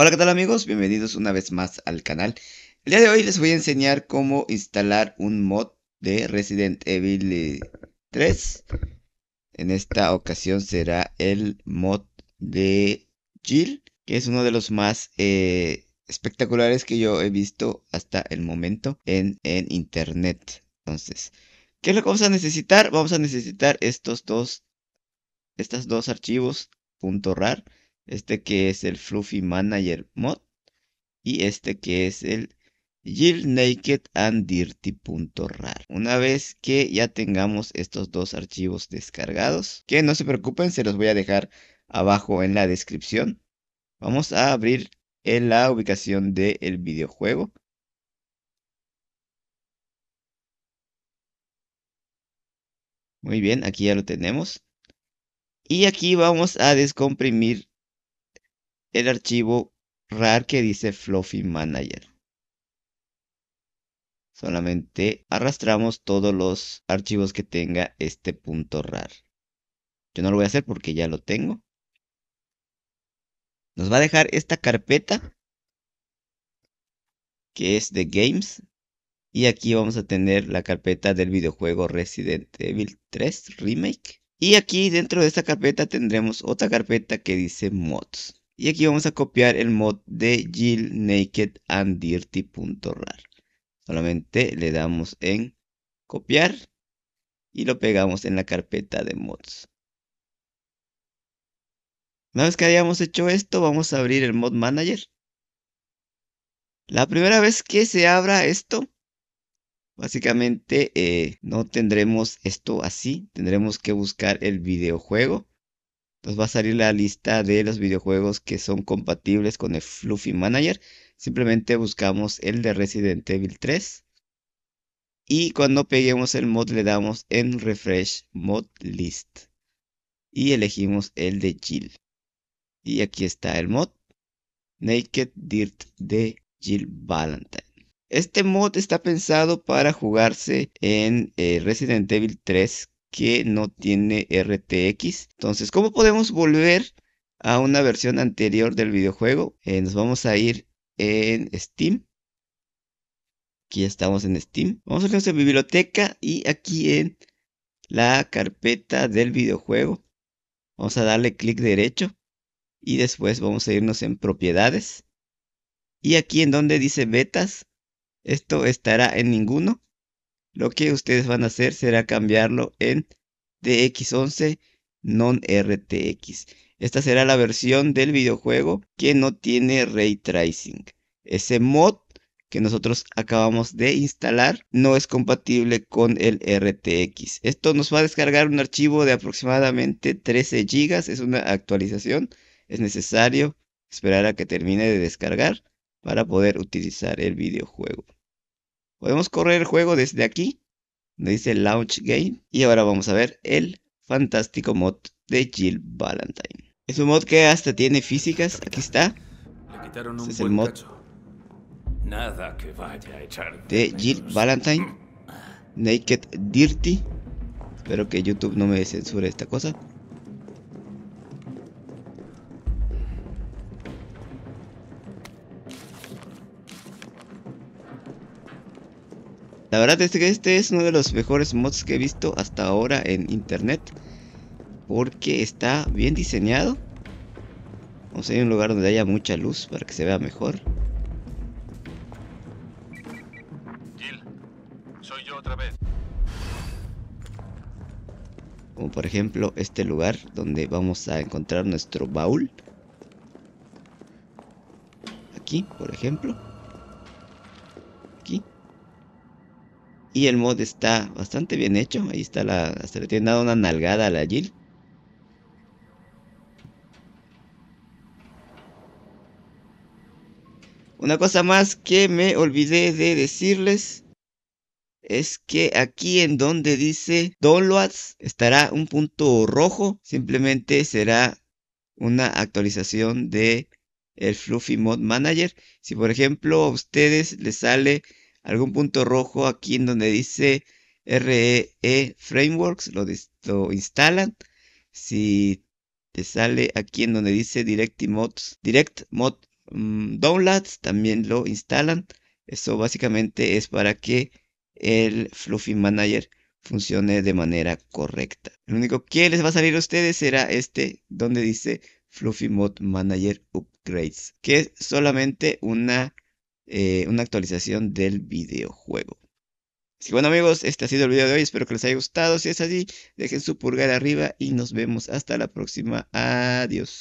Hola, ¿qué tal amigos? Bienvenidos una vez más al canal. El día de hoy les voy a enseñar cómo instalar un mod de Resident Evil 3. Eh, en esta ocasión será el mod de Jill, que es uno de los más eh, espectaculares que yo he visto hasta el momento en, internet. Entonces, ¿qué es lo que vamos a necesitar? Vamos a necesitar estos dos, estos dos archivos .rar este que es el Fluffy Manager Mod y este que es el gilnakedandirty.rar. Naked and Una vez que ya tengamos estos dos archivos descargados, que no se preocupen, se los voy a dejar abajo en la descripción. Vamos a abrir en la ubicación del videojuego. Muy bien, aquí ya lo tenemos. Y aquí vamos a descomprimir el archivo RAR que dice Fluffy Manager. Solamente arrastramos todos los archivos que tenga este punto RAR. Yo no lo voy a hacer porque ya lo tengo. Nos va a dejar esta carpeta que es de Games. Y aquí vamos a tener la carpeta del videojuego Resident Evil 3 Remake. Y aquí dentro de esta carpeta tendremos otra carpeta que dice Mods. Y aquí vamos a copiar el mod de Jill Naked and Dirty.rar. Solamente le damos en copiar y lo pegamos en la carpeta de mods. Una vez que hayamos hecho esto, vamos a abrir el Mod Manager. La primera vez que se abra esto, básicamente eh, no tendremos esto así. Tendremos que buscar el videojuego nos va a salir la lista de los videojuegos que son compatibles con el Fluffy Manager. Simplemente buscamos el de Resident Evil 3. Y cuando peguemos el mod le damos en Refresh Mod List. Y elegimos el de Jill. Y aquí está el mod. Naked Dirt de Jill Valentine. Este mod está pensado para jugarse en eh, Resident Evil 3 que no tiene RTX. Entonces, ¿cómo podemos volver a una versión anterior del videojuego? Eh, nos vamos a ir en Steam. Aquí estamos en Steam. Vamos a irnos a biblioteca y aquí en la carpeta del videojuego. Vamos a darle clic derecho y después vamos a irnos en propiedades. Y aquí en donde dice betas, esto estará en ninguno lo que ustedes van a hacer será cambiarlo en DX11 non RTX. Esta será la versión del videojuego que no tiene ray tracing. Ese mod que nosotros acabamos de instalar no es compatible con el RTX. Esto nos va a descargar un archivo de aproximadamente 13 GB. Es una actualización. Es necesario esperar a que termine de descargar para poder utilizar el videojuego. Podemos correr el juego desde aquí, donde dice Launch Game. Y ahora vamos a ver el fantástico mod de Jill Valentine. Es un mod que hasta tiene físicas. Aquí está. Este es el mod de Jill Valentine. Naked Dirty. Espero que YouTube no me censure esta cosa. La verdad es que este es uno de los mejores mods que he visto hasta ahora en internet. Porque está bien diseñado. Vamos a ir a un lugar donde haya mucha luz para que se vea mejor. soy yo otra vez. Como por ejemplo este lugar donde vamos a encontrar nuestro baúl. Aquí, por ejemplo. Y el mod está bastante bien hecho. Ahí está la. Hasta le tiene dado una nalgada a la Jill. Una cosa más que me olvidé de decirles es que aquí en donde dice downloads estará un punto rojo, simplemente será una actualización de el Fluffy Mod Manager. Si por ejemplo a ustedes les sale algún punto rojo aquí en donde dice REE e Frameworks, lo, instalan. Si te sale aquí en donde dice Direct Mods Direct Mod mm, Downloads, también lo instalan. Eso básicamente es para que el Fluffy Manager funcione de manera correcta. Lo único que les va a salir a ustedes será este donde dice Fluffy Mod Manager Upgrades, que es solamente una eh, una actualización del videojuego. Así que bueno amigos, este ha sido el video de hoy, espero que les haya gustado, si es así, dejen su pulgar arriba y nos vemos hasta la próxima, adiós.